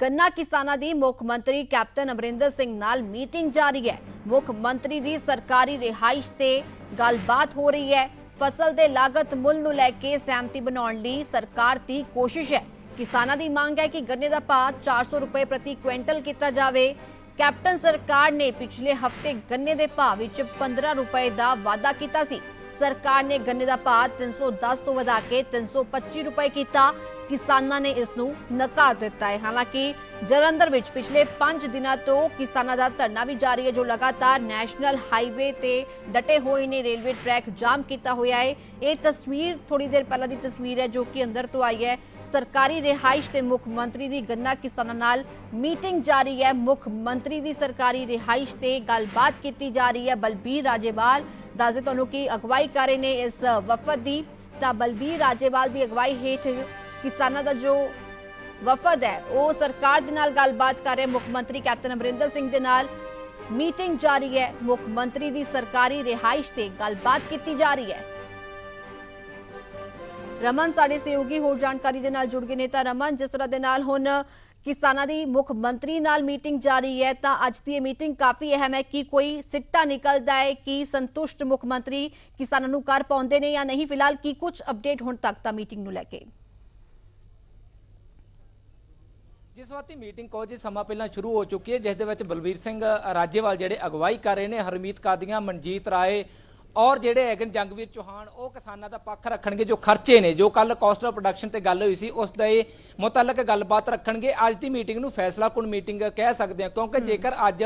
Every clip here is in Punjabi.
ਗੰਨਾ ਕਿਸਾਨਾਂ ਦੀ ਮੁੱਖ ਮੰਤਰੀ ਕੈਪਟਨ ਅਮਰਿੰਦਰ ਸਿੰਘ ਨਾਲ ਮੀਟਿੰਗ ਜਾਰੀ ਹੈ ਮੁੱਖ ਮੰਤਰੀ ਦੀ ਸਰਕਾਰੀ ਰਿਹਾਇਸ਼ ਤੇ ਗੱਲਬਾਤ ਹੋ ਰਹੀ ਹੈ ਫਸਲ ਦੇ ਲਾਗਤ ਮੁੱਲ ਨੂੰ ਲੈ ਕੇ ਸਹਿਮਤੀ ਬਣਾਉਣ ਲਈ ਸਰਕਾਰ ਦੀ ਕੋਸ਼ਿਸ਼ ਹੈ ਕਿਸਾਨਾਂ ਦੀ ਮੰਗ ਹੈ ਕਿ ਗੰਨੇ ਦਾ ਭਾਅ 400 ਰੁਪਏ ਪ੍ਰਤੀ ਕੁਇੰਟਲ ਕੀਤਾ ਜਾਵੇ ਕੈਪਟਨ ਸਰਕਾਰ ਨੇ ਪਿਛਲੇ ਹਫਤੇ ਗੰਨੇ ਦੇ ਭਾਅ ਵਿੱਚ 15 ਰੁਪਏ ਦਾ ਵਾਅਦਾ ਕੀਤਾ ਸੀ ਸਰਕਾਰ ਨੇ ਗੰਨੇ ਦਾ ਭਾਅ 310 ਤੋਂ ਵਧਾ ਕੇ 325 ਰੁਪਏ ਕੀਤਾ ਕਿਸਾਨਾਂ ਨੇ ਇਸ ਨੂੰ ਨਕਾਰ ਦਿੱਤਾ ਹੈ ਹਾਲਾਂਕਿ ਜਲੰਧਰ ਵਿੱਚ ਪਿਛਲੇ 5 ਦਿਨਾਂ ਤੋਂ ਕਿਸਾਨਾਂ ਦਾ ਧਰਨਾ ਵੀ ਜਾਰੀ ਹੈ ਜੋ ਲਗਾਤਾਰ ਨੈਸ਼ਨਲ ਹਾਈਵੇ ਤੇ ਡਟੇ ਹੋਏ ਨੇ ਰੇਲਵੇ ਟਰੈਕ ਜਾਮ ਕੀਤਾ ਹੋਇਆ ਹੈ ਇਹ ਤਸਵੀਰ ਥੋੜੀ ਦੇਰ ਪਹਿਲਾਂ ਦੀ ਤਸਵੀਰ ਹੈ ਜੋ ਕਿ ਅੰਦਰ ਤੋਂ ਆਈ ਹੈ ਸਰਕਾਰੀ ਰਿਹਾਇਸ਼ ਤੇ ਮੁੱਖ ਮੰਤਰੀ ਦੀ ਗੰਨਾ ਕਿਸਾਨਾਂ ਨਾਲ ਮੀਟਿੰਗ ਜਾਰੀ ਹੈ ਮੁੱਖ ਮੰਤਰੀ ਦੀ ਸਰਕਾਰੀ ਰਿਹਾਇਸ਼ ਤੇ ਗੱਲਬਾਤ ਕੀਤੀ ਜਾ ਰਹੀ ਹੈ ਬਲਬੀਰ ਰਾਜੇਵਾਲ ਦੇ ਤੁਹਾਨੂੰ ਕਿ ਅਗਵਾਈ ਕਰ ਰਹੇ ਨੇ ਇਸ ਵਫਦ ਦੀ ਤਾਂ ਬਲਬੀਰ ਰਾਜੇਵਾਲ ਦੀ ਅਗਵਾਈ ਹੇਠ ਕਿਸਾਨਾਂ ਦਾ ਜੋ ਵਫਦ ਹੈ ਉਹ ਸਰਕਾਰ ਦੇ ਨਾਲ ਗੱਲਬਾਤ ਕਰ ਰਿਹਾ ਮੁੱਖ ਮੰਤਰੀ ਕੈਪਟਨ ਅਮਰਿੰਦਰ ਸਿੰਘ ਦੇ ਨਾਲ ਮੀਟਿੰਗ ਜਾਰੀ ਹੈ ਮੁੱਖ ਮੰਤਰੀ ਦੀ ਸਰਕਾਰੀ ਰਿਹਾਇਸ਼ ਤੇ ਗੱਲਬਾਤ ਕੀਤੀ ਜਾ ਰਹੀ ਹੈ ਰਮਨ ਸਾਡੇ ਸਹਿਯੋਗੀ ਹੋਰ ਜਾਣਕਾਰੀ ਦੇ ਨਾਲ ਜੁੜ ਗਏ ਨੇ ਤਾਂ ਰਮਨ ਜਿਸ ਤਰ੍ਹਾਂ ਦੇ ਨਾਲ ਹੁਣ ਕਿਸਾਨਾਂ ਦੀ ਮੁੱਖ ਮੰਤਰੀ ਨਾਲ ਮੀਟਿੰਗ ਜਾਰੀ ਹੈ ਤਾਂ ਅੱਜ ਦੀ ਇਹ ਮੀਟਿੰਗ ਕਾਫੀ ਅਹਿਮ ਹੈ ਕਿ ਕੋਈ ਸਿੱਟਾ ਨਿਕਲਦਾ ਹੈ ਕਿ ਸੰਤੁਸ਼ਟ ਮੁੱਖ ਮੰਤਰੀ ਕਿਸਾਨਾਂ ਨੂੰ ਕਰ ਪਾਉਂਦੇ ਨੇ ਜਾਂ ਨਹੀਂ ਫਿਲਹਾਲ ਕੀ ਕੁਝ ਅਪਡੇਟ ਹੁਣ ਤੱਕ ਤਾਂ ਮੀਟਿੰਗ ਨੂੰ ਲੈ ਕੇ ਜਿਸ ਵਾਰ ਮੀਟਿੰਗ ਕੋ ਜੀ ਸਮਾਂ ਪਹਿਲਾਂ ਸ਼ੁਰੂ ਹੋ ਚੁੱਕੀ ਹੈ ਜਿਸ ਦੇ ਵਿੱਚ ਬਲਬੀਰ ਸਿੰਘ ਰਾਜੇਵਾਲ ਜਿਹੜੇ ਅਗਵਾਈ ਕਰ ਰਹੇ ਨੇ ਹਰਮੀਤ ਕਾਦੀਆਂ ਮਨਜੀਤ ਰਾਏ ਔਰ ਜਿਹੜੇ ਹੈਗੇ ਜੰਗਵੀਰ ਚੋਹਾਨ ਉਹ ਕਿਸਾਨਾਂ ਦਾ ਪੱਖ ਰੱਖਣਗੇ ਜੋ ਖਰਚੇ ਨੇ ਜੋ ਕੱਲ ਕਾਸਟ ਆਫ ਪ੍ਰੋਡਕਸ਼ਨ ਤੇ ਗੱਲ ਹੋਈ ਸੀ ਉਸ ਦੇ ਮੁਤਲਕ ਗੱਲਬਾਤ ਰੱਖਣਗੇ ਅੱਜ ਦੀ ਮੀਟਿੰਗ ਨੂੰ ਫੈਸਲਾ ਕੁਣ ਮੀਟਿੰਗ ਕਹਿ ਸਕਦੇ ਹਾਂ ਕਿਉਂਕਿ ਜੇਕਰ ਅੱਜ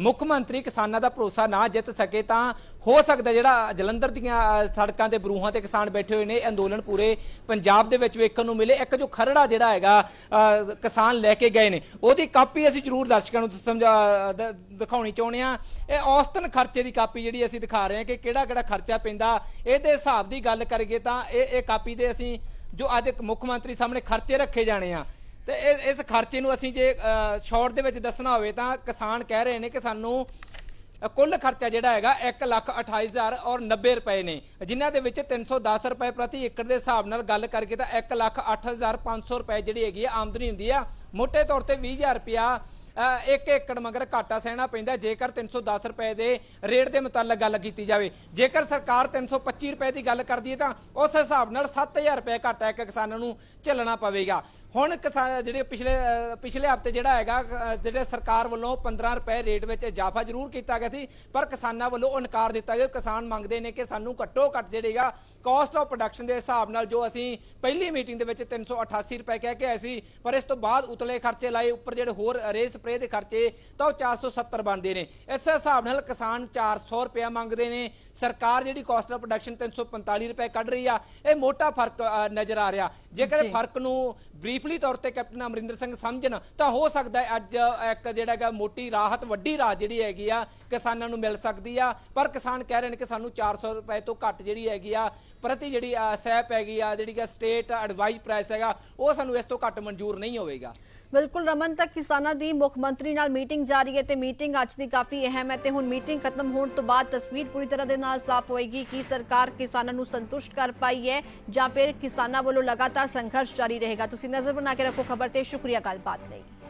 ਮੁੱਖ ਮੰਤਰੀ ਕਿਸਾਨਾਂ ਦਾ ਭਰੋਸਾ ਨਾ ਜਿੱਤ ਸਕੇ ਤਾਂ ਹੋ ਸਕਦਾ ਜਿਹੜਾ ਜਲੰਧਰ ਦੀਆਂ ਸੜਕਾਂ ਤੇ ਬਰੂਹਾਂ ਤੇ ਕਿਸਾਨ ਬੈਠੇ ਹੋਏ ਨੇ ਅੰਦੋਲਨ ਪੂਰੇ ਪੰਜਾਬ ਦੇ ਵਿੱਚ ਵੇਖਣ ਨੂੰ ਮਿਲੇ ਇੱਕ ਜੋ ਖਰੜਾ ਜਿਹੜਾ ਹੈਗਾ ਕਿਸਾਨ ਲੈ ਕੇ ਗਏ ਨੇ ਉਹਦੀ ਕਾਪੀ ਅਸੀਂ ਜ਼ਰੂਰ ਦਰਸ਼ਕਾਂ ਨੂੰ ਸਮਝਾ ਦਿਖਾਉਣੀ ਚਾਹੁੰਦੇ ਆ ਇਹ ਔਸਤਨ ਖਰਚੇ ਦੀ ਕਾਪੀ ਜਿਹੜੀ ਅਸੀਂ ਦਿਖਾ ਰਹੇ ਹਾਂ ਕਿ ਕਿਹੜਾ ਕਿਹੜਾ ਖਰਚਾ ਪੈਂਦਾ ਇਹਦੇ ਹਿਸਾਬ ਦੀ ਗੱਲ ਕਰੀਏ ਤਾਂ ਇਹ ਇਹ ਕਾਪੀ ਦੇ ਅਸੀਂ ਜੋ ਅੱਜ ਮੁੱਖ ਮੰਤਰੀ ਸਾਹਮਣੇ ਖਰਚੇ ਰੱਖੇ ਜਾਣੇ ਆ ਤੇ ਇਸ ਖਰਚੇ ਨੂੰ ਅਸੀਂ ਜੇ ਸ਼ਾਰਟ ਦੇ ਵਿੱਚ ਦੱਸਣਾ ਹੋਵੇ ਤਾਂ ਕਿਸਾਨ ਕਹਿ ਰਹੇ ਨੇ ਕਿ ਸਾਨੂੰ ਕੁੱਲ ਖਰਚਾ ਜਿਹੜਾ ਹੈਗਾ 128090 ਔਰ 90 ਰੁਪਏ ਨੇ ਜਿਨ੍ਹਾਂ ਦੇ ਵਿੱਚ 310 ਰੁਪਏ ਪ੍ਰਤੀ ਏਕੜ ਦੇ ਹਿਸਾਬ ਨਾਲ ਗੱਲ ਕਰਕੇ ਤਾਂ 1,08,500 ਰੁਪਏ ਜਿਹੜੀ ਹੈਗੀ ਆਮਦਨੀ ਹੁੰਦੀ ਆ ਮੋٹے ਤੌਰ ਤੇ 20000 ਰੁਪਿਆ 1 ਏਕੜ ਮਗਰ ਘਾਟਾ ਸਹਿਣਾ ਪੈਂਦਾ ਜੇਕਰ 310 ਰੁਪਏ ਦੇ ਰੇਟ ਦੇ ਮੁਤਲਕ ਗੱਲ ਕੀਤੀ ਜਾਵੇ ਜੇਕਰ ਸਰਕਾਰ 325 ਰੁਪਏ ਦੀ ਗੱਲ ਕਰਦੀ ਹੈ ਤਾਂ ਉਸ ਹਿਸਾਬ ਨਾਲ 7000 ਰੁਪਏ ਘਾਟਾ ਇੱਕ ਕਿਸਾਨ ਨੂੰ ਝੱਲਣਾ ਪਵੇਗਾ ਹੁਣ ਕਿਸਾਨ ਜਿਹੜੇ ਪਿਛਲੇ ਪਿਛਲੇ ਹਫਤੇ ਜਿਹੜਾ ਹੈਗਾ ਜਿਹੜੇ ਸਰਕਾਰ ਵੱਲੋਂ 15 ਰੁਪਏ ਰੇਟ ਵਿੱਚ ਇਜ਼ਾਫਾ ਜ਼ਰੂਰ ਕੀਤਾ ਗਿਆ ਸੀ ਪਰ ਕਿਸਾਨਾਂ ਵੱਲੋਂ ਇਨਕਾਰ ਦਿੱਤਾ ਗਿਆ ਕਿਸਾਨ ਮੰਗਦੇ ਨੇ ਕਿ ਸਾਨੂੰ ਘੱਟੋ ਘੱਟ ਜਿਹੜੇਗਾ ਕਾਸਟ ਆਫ ਪ੍ਰੋਡਕਸ਼ਨ ਦੇ ਹਿਸਾਬ ਨਾਲ ਜੋ ਅਸੀਂ ਪਹਿਲੀ ਮੀਟਿੰਗ ਦੇ ਵਿੱਚ 388 ਰੁਪਏ ਕਹਿ ਕੇ ਆਏ ਸੀ ਪਰ ਇਸ ਤੋਂ ਬਾਅਦ ਉਤਲੇ ਖਰਚੇ ਲਾਏ ਉੱਪਰ ਜਿਹੜੇ ਹੋਰ ਰੇ ਸਪਰੇ ਦੇ ਖਰਚੇ ਤਾਂ ਉਹ 470 ਬਣਦੇ ਨੇ ਇਸ ਹਿਸਾਬ ਨਾਲ ਕਿਸਾਨ 400 ਰੁਪਏ ਮੰਗਦੇ ਨੇ ਸਰਕਾਰ ਜਿਹੜੀ ਕਾਸਟ ਆਫ ਪ੍ਰੋਡਕਸ਼ਨ 345 ਰੁਪਏ ਕੱਢ ਰਹੀ ਆ ਇਹ ਮੋਟਾ ਫਰਕ ਨਜ਼ਰ ਆ ਰਿਹਾ ਜੇਕਰ ਫਰਕ ਨੂੰ ਬਰੀਫਲੀ ਤੌਰ ਤੇ ਕੈਪਟਨ ਅਮਰਿੰਦਰ ਸਿੰਘ ਸਮਝਣ ਤਾਂ ਹੋ ਸਕਦਾ ਹੈ ਅੱਜ ਇੱਕ ਜਿਹੜਾ ਹੈਗਾ ਮੋਟੀ ਰਾਹਤ ਵੱਡੀ ਰਾਹ ਜਿਹੜੀ ਹੈਗੀ ਆ ਕਿਸਾਨਾਂ ਨੂੰ ਮਿਲ ਸਕਦੀ ਆ ਪਰ ਕਿਸਾਨ ਕਹਿ ਰਹੇ ਨੇ ਕਿ ਸਾਨੂੰ 400 ਰੁਪਏ ਤੋਂ ਘੱਟ ਜਿਹੜੀ ਹੈਗੀ ਆ ਪ੍ਰਤੀ ਜਿਹੜੀ ਸੈਪ ਹੈਗੀ ਆ ਜਿਹੜੀ ਕਿ ਸਟੇਟ ਐਡਵਾਈਸ ਪ੍ਰਾਈਸ ਹੈਗਾ ਉਹ ਸਾਨੂੰ ਇਸ ਤੋਂ ਘੱਟ ਮਨਜ਼ੂਰ ਨਹੀਂ ਹੋਵੇਗਾ ਬਿਲਕੁਲ ਰਮਨ ਤੱਕ ਕਿਸਾਨਾਂ ਦੀ ਮੁੱਖ ਮੰਤਰੀ ਨਾਲ ਮੀਟਿੰਗ ਜਾਰੀ ਹੈ ਤੇ ਮੀਟਿੰਗ ਅੱਜ ਦੀ ਕਾਫੀ ਅਹਿਮ ਹੈ ਤੇ ਹੁਣ ਮੀਟਿੰਗ ਖਤਮ ਹੋਣ ਤੋਂ ਬਾਅਦ ਤਸਵੀਰ ਪੂਰੀ ਤਰ੍ਹਾਂ ਦੇ ਨਾਲ ਸਾਫ਼ ਹੋਏਗੀ ਕਿ ਸਰਕਾਰ ਕਿਸਾਨਾਂ ਨੂੰ ਸੰਤੁਸ਼ਟ ਕਰ ਪਾਈ ਹੈ ਜਾਂ ਫਿਰ ਕਿਸਾਨਾਂ ਵੱਲੋਂ ਲਗਾਤਾਰ ਸੰਘਰਸ਼ ਜਾਰੀ ਰਹੇਗਾ ਤੁਸੀਂ ਨਜ਼ਰ ਬਣਾ ਕੇ ਰੱਖੋ ਖਬਰ ਤੇ ਸ਼ੁਕਰੀਆ ਗੱਲਬਾਤ ਲਈ